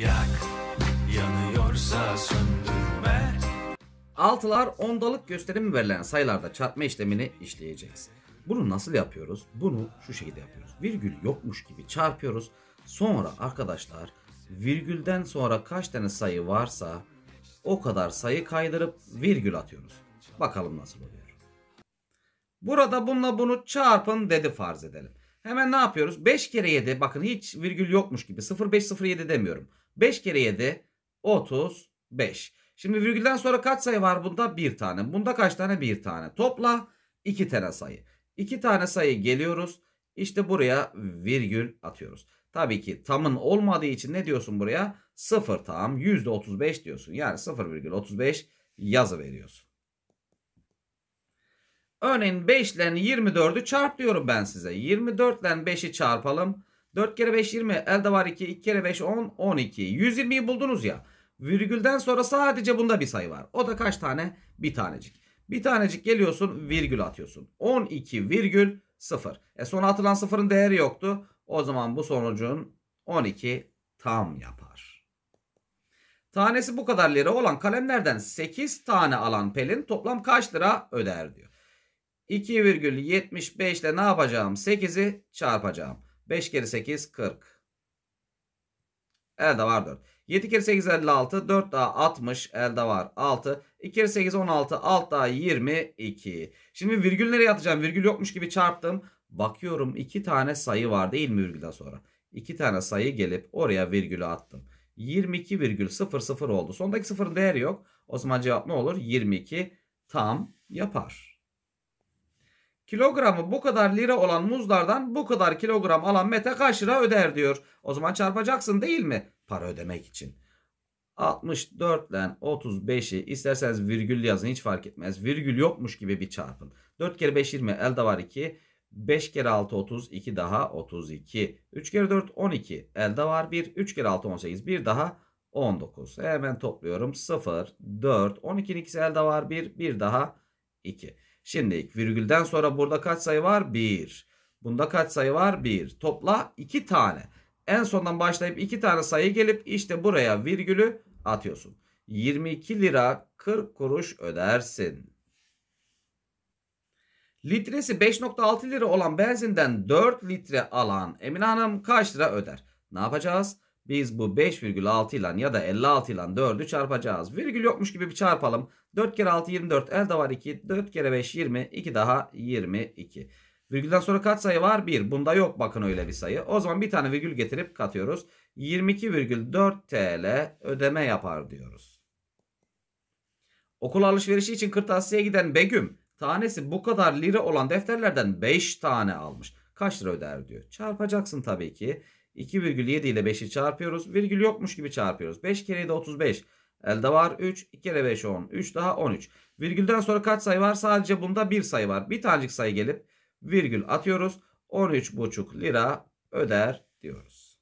Yak, yanıyorsa söndürme. Altılar ondalık gösterimi verilen sayılarda çarpma işlemini işleyeceğiz. Bunu nasıl yapıyoruz? Bunu şu şekilde yapıyoruz. Virgül yokmuş gibi çarpıyoruz. Sonra arkadaşlar virgülden sonra kaç tane sayı varsa o kadar sayı kaydırıp virgül atıyoruz. Bakalım nasıl oluyor. Burada bununla bunu çarpın dedi farz edelim. Hemen ne yapıyoruz? 5 kere 7 bakın hiç virgül yokmuş gibi 0507 demiyorum. 5 kere 7 35. Şimdi virgülden sonra kaç sayı var bunda? Bir tane. Bunda kaç tane? Bir tane. Topla iki tane sayı. İki tane sayı geliyoruz. İşte buraya virgül atıyoruz. Tabii ki tamın olmadığı için ne diyorsun buraya? Sıfır tam %35 diyorsun. Yani 0,35 yazı veriyorsun. Örneğin 5 ile 24'ü çarp diyorum ben size. 24 ile 5'i çarpalım. 4 kere 5 20 elde var 2 2 kere 5 10 12 120'yi buldunuz ya virgülden sonra sadece bunda bir sayı var o da kaç tane bir tanecik bir tanecik geliyorsun virgül atıyorsun 12 virgül 0 e sonra atılan sıfırın değeri yoktu o zaman bu sonucun 12 tam yapar tanesi bu kadar lira olan kalemlerden 8 tane alan Pelin toplam kaç lira öder diyor 2,75 ile ne yapacağım 8'i çarpacağım 5 kere 8 40. Elde var 4. 7 kere 8 56. 4 daha 60. Elde var 6. 2 kere 8 16. 6 daha 22. Şimdi virgül nereye atacağım. Virgül yokmuş gibi çarptım. Bakıyorum 2 tane sayı var değil mi virgülden sonra? 2 tane sayı gelip oraya virgülü attım. 22,00 oldu. Sondaki sıfırın değeri yok. O zaman cevap ne olur? 22 tam yapar. Kilogramı bu kadar lira olan muzlardan bu kadar kilogram alan Mete kaç lira öder diyor. O zaman çarpacaksın değil mi? Para ödemek için. 64 ile 35'i isterseniz virgül yazın hiç fark etmez. Virgül yokmuş gibi bir çarpın. 4 kere 5 20 elde var 2. 5 kere 6 30 2 daha 32. 3 kere 4 12 elde var 1. 3 kere 6 18 1 daha 19. Hemen topluyorum 0 4 12'nin ikisi elde var 1 1 daha 2. Şimdi virgülden sonra burada kaç sayı var? 1. Bunda kaç sayı var? 1. Topla 2 tane. En sondan başlayıp 2 tane sayı gelip işte buraya virgülü atıyorsun. 22 lira 40 kuruş ödersin. Litresi 5.6 lira olan benzinden 4 litre alan Emine Hanım kaç lira öder? Ne yapacağız? Biz bu 5,6 ile ya da 56 ile 4'ü çarpacağız. Virgül yokmuş gibi bir çarpalım. 4 kere 6 24 elde var 2. 4 kere 5 20. 2 daha 22. Virgülden sonra kaç sayı var? 1. Bunda yok bakın öyle bir sayı. O zaman bir tane virgül getirip katıyoruz. 22,4 TL ödeme yapar diyoruz. Okul alışverişi için kırtasiye giden Begüm tanesi bu kadar lira olan defterlerden 5 tane almış. Kaç lira öder diyor. Çarpacaksın tabii ki. 2,7 ile 5'i çarpıyoruz. Virgül yokmuş gibi çarpıyoruz. 5 kere de 35. Elde var 3. 2 kere 5 10. 3 daha 13. Virgülden sonra kaç sayı var? Sadece bunda bir sayı var. Bir tanecik sayı gelip virgül atıyoruz. 13,5 lira öder diyoruz.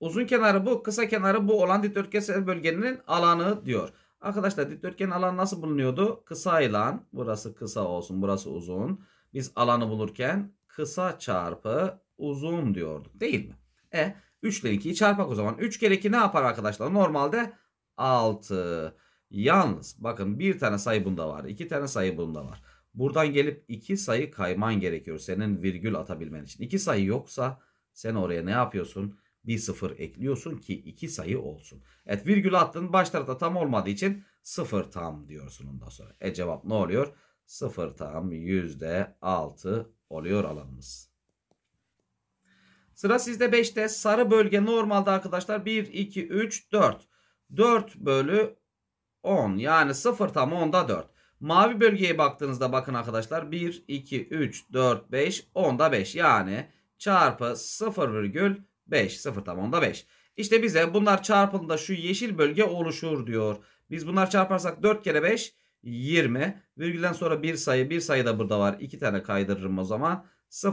Uzun kenarı bu, kısa kenarı bu olan dikdörtgen bölgenin alanı diyor. Arkadaşlar dikdörtgen alanı nasıl bulunuyordu? Kısa alan, burası kısa olsun, burası uzun. Biz alanı bulurken kısa çarpı uzun diyorduk değil mi? E 3 ile 2'yi çarpak o zaman. 3 kere 2 ne yapar arkadaşlar? Normalde 6. Yalnız bakın bir tane sayı bunda var. iki tane sayı bunda var. Buradan gelip iki sayı kayman gerekiyor senin virgül atabilmen için. İki sayı yoksa sen oraya ne yapıyorsun? Bir sıfır ekliyorsun ki iki sayı olsun. Evet virgül attın baş tarafta tam olmadığı için sıfır tam diyorsun ondan sonra. E cevap ne oluyor? Sıfır tam yüzde altı oluyor alanımız. Sıra sizde 5'te sarı bölge normalde arkadaşlar 1, 2, 3, 4. 4 bölü 10 yani 0 tam 10'da 4. Mavi bölgeye baktığınızda bakın arkadaşlar 1, 2, 3, 4, 5, 10'da 5 yani çarpı virgül 0,5 0 tam 10'da 5. İşte bize bunlar çarpımında şu yeşil bölge oluşur diyor. Biz bunlar çarparsak 4 kere 5 20 virgülden sonra bir sayı bir sayı da burada var. 2 tane kaydırırım o zaman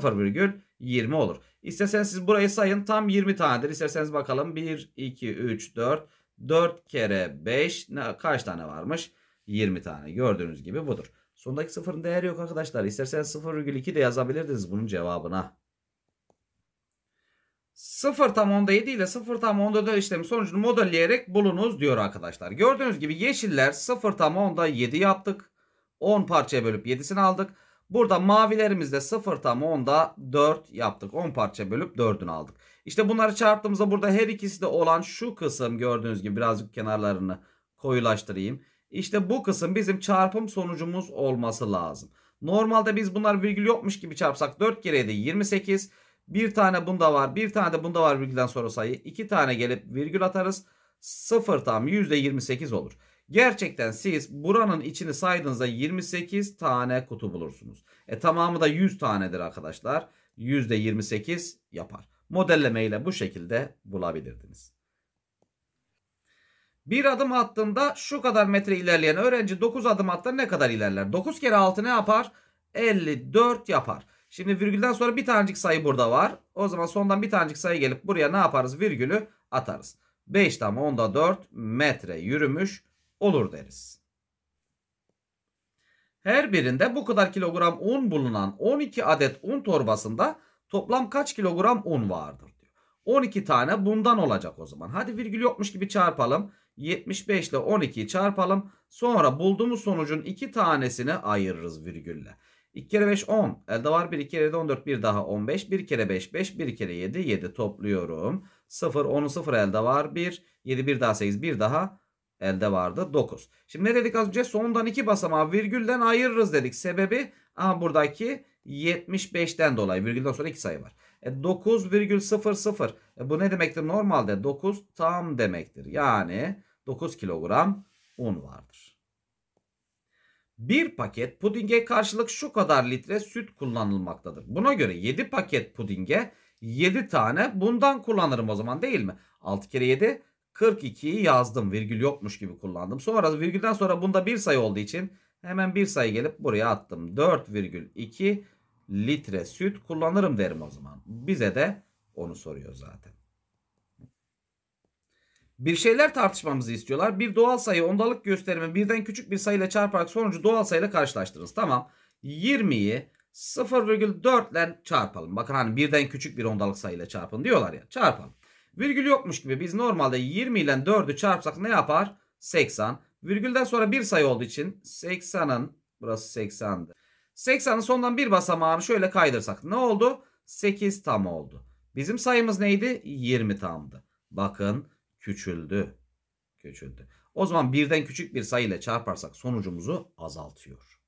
virgül 0,20 olur. İsterseniz siz burayı sayın tam 20 tanedir. İsterseniz bakalım 1, 2, 3, 4. 4 kere 5 ne, kaç tane varmış? 20 tane gördüğünüz gibi budur. Sondaki sıfırın değeri yok arkadaşlar. İsterseniz 0,2 de yazabilirdiniz bunun cevabına. 0 tam 10'da 7 ile 0 tam 10'da 4 işlemi sonucunu modelleyerek bulunuz diyor arkadaşlar. Gördüğünüz gibi yeşiller 0 tam 10'da 7 yaptık. 10 parçaya bölüp 7'sini aldık. Burada mavilerimizde 0 tam 10'da 4 yaptık. 10 parça bölüp 4'ünü aldık. İşte bunları çarptığımızda burada her ikisi de olan şu kısım gördüğünüz gibi birazcık kenarlarını koyulaştırayım. İşte bu kısım bizim çarpım sonucumuz olması lazım. Normalde biz bunlar virgül yokmuş gibi çarpsak 4 kere de 28. Bir tane bunda var bir tane de bunda var virgülden sonra sayı. iki tane gelip virgül atarız. 0 tam %28 olur. Gerçekten siz buranın içini saydığınızda 28 tane kutu bulursunuz. E tamamı da 100 tanedir arkadaşlar. %28 yapar. Modelleme ile bu şekilde bulabilirdiniz. Bir adım attığında şu kadar metre ilerleyen öğrenci 9 adım attığında ne kadar ilerler? 9 kere 6 ne yapar? 54 yapar. Şimdi virgülden sonra bir tanecik sayı burada var. O zaman sondan bir tanecik sayı gelip buraya ne yaparız? Virgülü atarız. 5 tam onda 4 metre yürümüş olur deriz. Her birinde bu kadar kilogram un bulunan 12 adet un torbasında toplam kaç kilogram un vardır diyor. 12 tane bundan olacak o zaman. Hadi virgül yokmuş gibi çarpalım. 75 ile 12'yi çarpalım. Sonra bulduğumuz sonucun 2 tanesini ayırırız virgülle. 2 kere 5 10. Elde var 1 2 kere 14 1 daha 15. 1 kere 5 5 1 kere 7 7 topluyorum. 0 10'u 0 elde var 1. 7 1 daha 8 1 daha elde vardı 9. Şimdi ne dedik az önce? Sondan 2 basamağı virgülden ayırırız dedik. Sebebi aha buradaki 75'ten dolayı virgülden sonra 2 sayı var. E, 9,00 e, bu ne demektir normalde? 9 tam demektir. Yani 9 kilogram un vardır. Bir paket pudinge karşılık şu kadar litre süt kullanılmaktadır. Buna göre 7 paket pudinge 7 tane bundan kullanırım o zaman değil mi? 6 kere 7 42'yi yazdım. Virgül yokmuş gibi kullandım. Sonra virgülden sonra bunda bir sayı olduğu için hemen bir sayı gelip buraya attım. 4,2 litre süt kullanırım derim o zaman. Bize de onu soruyor zaten. Bir şeyler tartışmamızı istiyorlar. Bir doğal sayı ondalık gösterimi birden küçük bir sayıyla çarparak sonucu doğal sayıyla karşılaştırırız. Tamam. 20'yi 0,4 ile çarpalım. Bakın hani birden küçük bir ondalık sayıyla çarpın diyorlar ya. Çarpalım. Virgül yokmuş gibi biz normalde 20 ile 4'ü çarpsak ne yapar? 80. Virgülden sonra bir sayı olduğu için 80'ın burası 80'di. 80'ın sondan bir basamağını şöyle kaydırsak ne oldu? 8 tam oldu. Bizim sayımız neydi? 20 tamdı. Bakın küçüldü. Küçüldü. O zaman birden küçük bir sayı ile çarparsak sonucumuzu azaltıyor.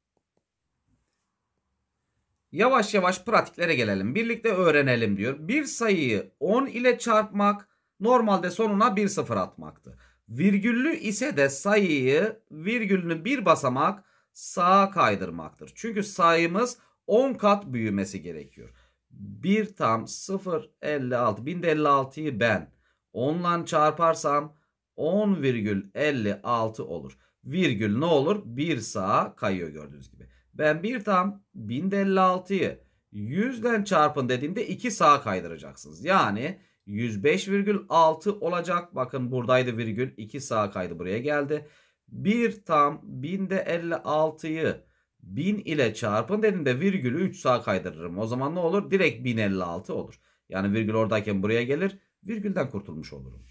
Yavaş yavaş pratiklere gelelim. Birlikte öğrenelim diyor. Bir sayıyı 10 ile çarpmak normalde sonuna bir sıfır atmaktı. Virgüllü ise de sayıyı virgülünü bir basamak sağa kaydırmaktır. Çünkü sayımız 10 kat büyümesi gerekiyor. 1 tam 0 56 1056'yı ben 10 ile çarparsam 10,56 olur. Virgül ne olur? 1 sağa kayıyor gördüğünüz gibi. Ben bir tam 1056'yı 100 ile çarpın dediğimde 2 sağa kaydıracaksınız. Yani 105,6 olacak. Bakın buradaydı virgül 2 sağa kaydı buraya geldi. Bir tam 1056'yı 1000 ile çarpın dediğimde virgülü 3 sağa kaydırırım. O zaman ne olur? Direkt 1056 olur. Yani virgül oradayken buraya gelir. Virgülden kurtulmuş olurum.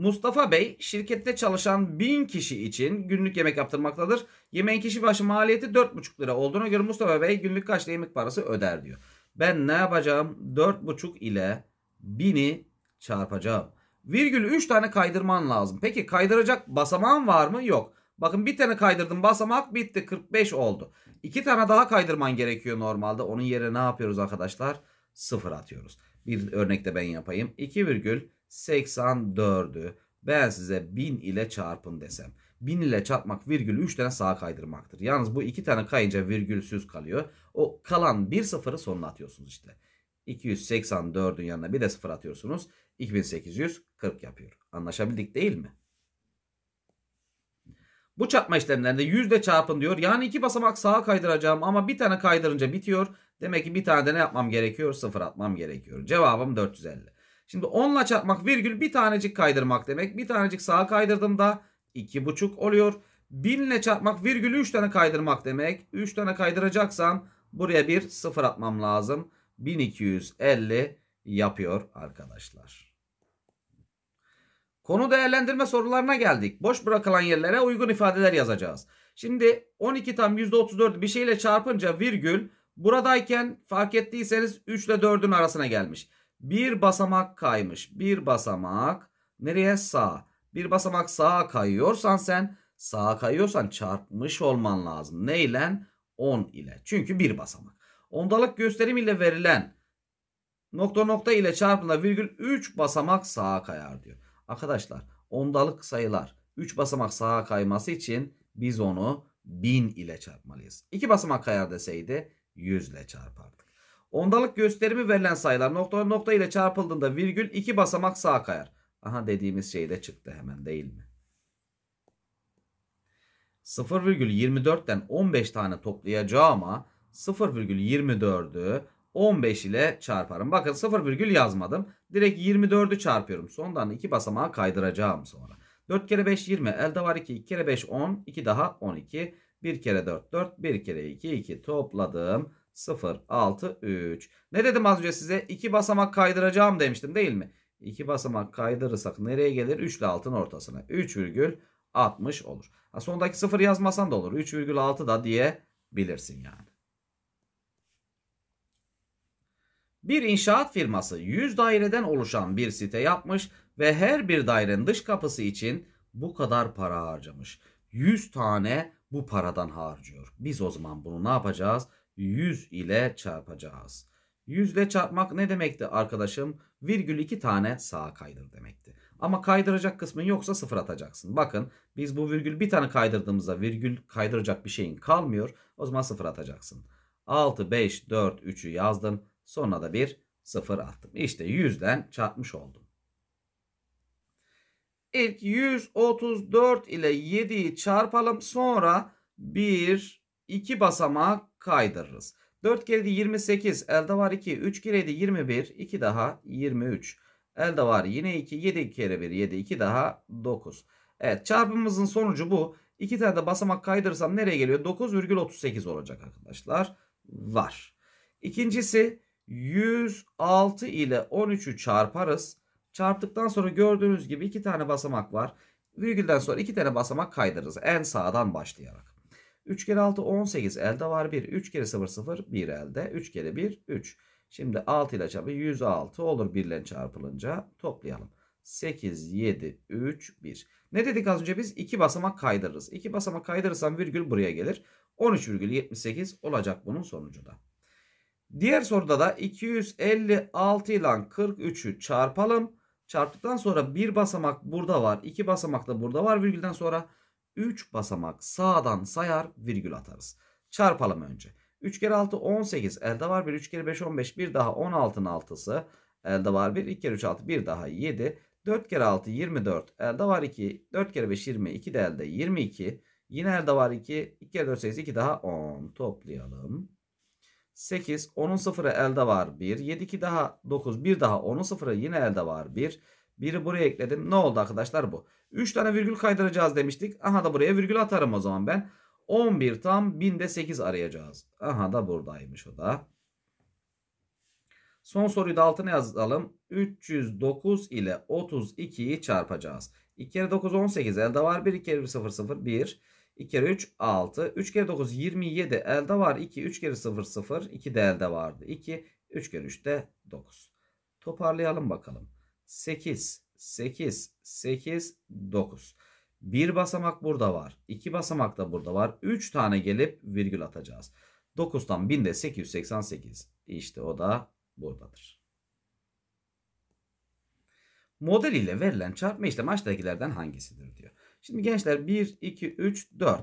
Mustafa Bey şirkette çalışan 1000 kişi için günlük yemek yaptırmaktadır. Yemeğin kişi başı maliyeti 4,5 lira olduğuna göre Mustafa Bey günlük kaç yemek parası öder diyor. Ben ne yapacağım? 4,5 ile 1000'i çarpacağım. Virgül 3 tane kaydırman lazım. Peki kaydıracak basamağın var mı? Yok. Bakın bir tane kaydırdım basamak bitti 45 oldu. İki tane daha kaydırman gerekiyor normalde. Onun yerine ne yapıyoruz arkadaşlar? Sıfır atıyoruz. Bir örnekte ben yapayım. virgül 84'ü ben size 1000 ile çarpın desem. 1000 ile çarpmak virgül 3 tane sağa kaydırmaktır. Yalnız bu 2 tane kayınca virgülsüz kalıyor. O kalan bir sıfırı sonuna atıyorsunuz işte. 284'ün yanına bir de sıfır atıyorsunuz. 2840 yapıyor. Anlaşabildik değil mi? Bu çarpma işlemlerinde yüzde çarpın diyor. Yani iki basamak sağa kaydıracağım ama bir tane kaydırınca bitiyor. Demek ki bir tane de ne yapmam gerekiyor? Sıfır atmam gerekiyor. Cevabım 450. Şimdi 10 ile çarpmak virgül bir tanecik kaydırmak demek. Bir tanecik sağa kaydırdığımda 2,5 oluyor. 1000 ile çarpmak virgül 3 tane kaydırmak demek. 3 tane kaydıracaksam buraya bir sıfır atmam lazım. 1250 yapıyor arkadaşlar. Konu değerlendirme sorularına geldik. Boş bırakılan yerlere uygun ifadeler yazacağız. Şimdi 12 tam %34 bir şeyle çarpınca virgül buradayken fark ettiyseniz 3 ile 4'ün arasına gelmiş. Bir basamak kaymış. Bir basamak nereye? Sağa. Bir basamak sağa kayıyorsan sen sağa kayıyorsan çarpmış olman lazım. Ne ile? 10 ile. Çünkü bir basamak. Ondalık gösterim ile verilen nokta nokta ile çarpımda virgül 3 basamak sağa kayar diyor. Arkadaşlar ondalık sayılar 3 basamak sağa kayması için biz onu 1000 ile çarpmalıyız. 2 basamak kayar deseydi 100 ile çarpardık. Ondalık gösterimi verilen sayılar nokta nokta ile çarpıldığında virgül iki basamak sağa kayar. Aha dediğimiz şey de çıktı hemen değil mi? 0,24'ten 15 tane toplayacağıma 0,24'ü 15 ile çarparım. Bakın 0 yazmadım. Direkt 24'ü çarpıyorum. Sondan 2 basamağa kaydıracağım sonra. 4 kere 5 20. Elde var 2. 2 kere 5 10. 2 daha 12. 1 kere 4 4. 1 kere 2 2. Topladım. 0, 6, 3. Ne dedim az önce size? 2 basamak kaydıracağım demiştim değil mi? 2 basamak kaydırırsak nereye gelir? 3 ile 6'nın ortasına. 3,60 olur. Ha, sondaki 0 yazmasan da olur. 3,6 da diyebilirsin yani. Bir inşaat firması 100 daireden oluşan bir site yapmış ve her bir dairenin dış kapısı için bu kadar para harcamış. 100 tane bu paradan harcıyor. Biz o zaman bunu ne yapacağız? 100 ile çarpacağız. 100 ile çarpmak ne demekti arkadaşım? Virgül 2 tane sağa kaydır demekti. Ama kaydıracak kısmın yoksa sıfır atacaksın. Bakın biz bu virgül bir tane kaydırdığımızda virgül kaydıracak bir şeyin kalmıyor. O zaman sıfır atacaksın. 6, 5, 4, 3'ü yazdım. Sonra da bir sıfır attım. İşte 100'den çarpmış oldum. İlk 134 ile 7'yi çarpalım. Sonra 1, 2 basamağa kaydırırız. 4 kere 28 elde var 2. 3 kere 21 2 daha 23. Elde var yine 2. 7 kere 1 7 2 daha 9. Evet çarpımımızın sonucu bu. 2 tane de basamak kaydırırsam nereye geliyor? 9,38 olacak arkadaşlar. Var. İkincisi 106 ile 13'ü çarparız. Çarptıktan sonra gördüğünüz gibi 2 tane basamak var. Virgülden sonra 2 tane basamak kaydırırız. En sağdan başlayarak. 3 kere 6 18 elde var 1. 3 kere 0 0 1 elde. 3 kere 1 3. Şimdi 6 ile çarpı 106 olur 1 ile çarpılınca toplayalım. 8, 7, 3, 1. Ne dedik az önce biz? 2 basamak kaydırırız. 2 basamak kaydırırsam virgül buraya gelir. 13,78 olacak bunun sonucunda. Diğer soruda da 256 ile 43'ü çarpalım. Çarptıktan sonra bir basamak burada var. iki basamak da burada var. Virgülden sonra 3 basamak sağdan sayar virgül atarız. Çarpalım önce. 3 kere 6 18 elde var 1. 3 kere 5 15 bir daha 16'nın altısı elde var 1. 2 kere 3 6 bir daha 7. 4 kere 6 24 elde var 2. 4 kere 5 20 22 de elde 22. Yine elde var 2. 2 kere 4 8 2 daha 10 toplayalım. 8 10'un sıfırı elde var 1. 7 2 daha 9 1 daha 10'un sıfırı yine elde var 1. Biri buraya ekledim. Ne oldu arkadaşlar bu? 3 tane virgül kaydıracağız demiştik. Aha da buraya virgül atarım o zaman ben. 11 tam binde 8 arayacağız. Aha da buradaymış o da. Son soruyu da altına yazalım. 309 ile 32'yi çarpacağız. 2 kere 9 18 elde var. 1 2 kere 1 0 0 1. 2 kere 3 6. 3 kere 9 27 elde var. 2 3 kere 0 0 2 de elde vardı. 2 3 kere 3 de 9. Toparlayalım bakalım. 8, 8, 8, 9. Bir basamak burada var. iki basamak da burada var. Üç tane gelip virgül atacağız. 9'dan 1000'de 888. İşte o da buradadır. Model ile verilen çarpma işlemi aşağıdakilerden hangisidir diyor. Şimdi gençler 1, 2, 3, 4.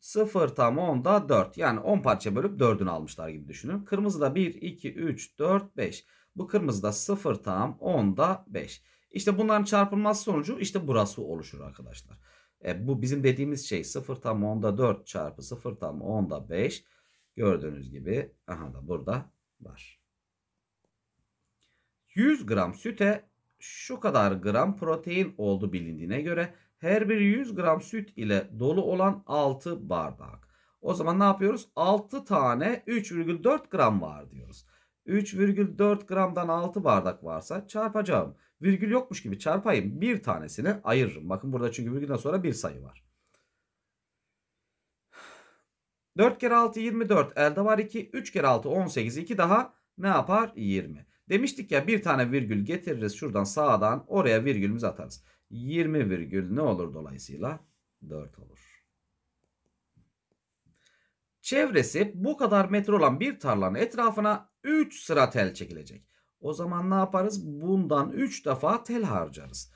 0 tam 10'da 4. Yani 10 parça bölüp 4'ünü almışlar gibi düşünün. Kırmızı da 1, 2, 3, 4, 5. Bu kırmızı da 0 tam 10'da 5. İşte bunların çarpılmaz sonucu işte burası oluşur arkadaşlar. E, bu bizim dediğimiz şey 0 tam 10'da 4 çarpı 0 tam 10'da 5. Gördüğünüz gibi aha da burada var. 100 gram süte şu kadar gram protein oldu bilindiğine göre her bir 100 gram süt ile dolu olan 6 bardak. O zaman ne yapıyoruz? 6 tane 3,4 gram var diyoruz. 3,4 gramdan 6 bardak varsa çarpacağım. Virgül yokmuş gibi çarpayım. Bir tanesini ayırırım. Bakın burada çünkü virgülden sonra bir sayı var. 4 kere 6 24 elde var 2. 3 kere 6 18 2 daha ne yapar? 20. Demiştik ya bir tane virgül getiririz şuradan sağdan oraya virgülümüzü atarız. 20 virgül ne olur dolayısıyla? 4 olur. Çevresi bu kadar metre olan bir tarlanın etrafına 3 sıra tel çekilecek. O zaman ne yaparız? Bundan 3 defa tel harcarız.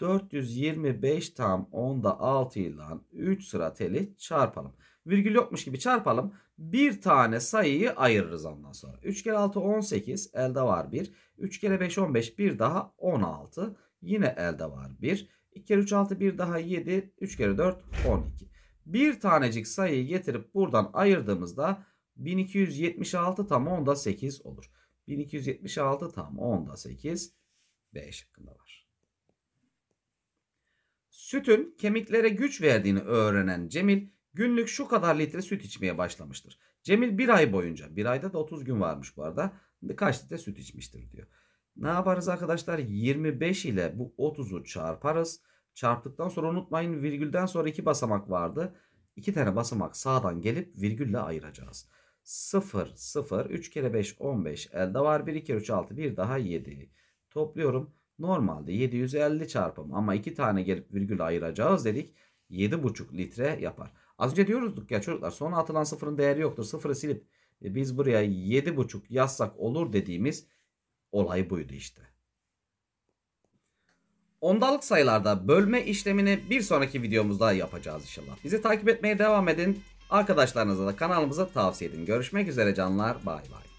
425 tam 10'da 6 ile 3 sıra teli çarpalım. Virgül yokmuş gibi çarpalım. Bir tane sayıyı ayırırız ondan sonra. 3 kere 6 18 elde var 1. 3 kere 5 15 bir daha 16 yine elde var 1. 2 kere 3 6 bir daha 7. 3 kere 4 12 bir tanecik sayıyı getirip buradan ayırdığımızda 1276 tam 10'da 8 olur. 1276 tam 10'da 8 B şıkkında var. Sütün kemiklere güç verdiğini öğrenen Cemil günlük şu kadar litre süt içmeye başlamıştır. Cemil bir ay boyunca bir ayda da 30 gün varmış bu arada kaç litre süt içmiştir diyor. Ne yaparız arkadaşlar 25 ile bu 30'u çarparız. Çarptıktan sonra unutmayın virgülden sonra iki basamak vardı. İki tane basamak sağdan gelip virgülle ayıracağız. 0, 0, 3 kere 5, 15 elde var. 1, 2, 3, 6, 1 daha 7. Topluyorum. Normalde 750 çarpım ama iki tane gelip virgül ayıracağız dedik. 7,5 litre yapar. Az önce diyoruz ya çocuklar sona atılan sıfırın değeri yoktur. Sıfırı silip e, biz buraya 7,5 yazsak olur dediğimiz olay buydu işte. Ondalık sayılarda bölme işlemini bir sonraki videomuzda yapacağız inşallah. Bizi takip etmeye devam edin. Arkadaşlarınıza da kanalımıza tavsiye edin. Görüşmek üzere canlar. Bay bay.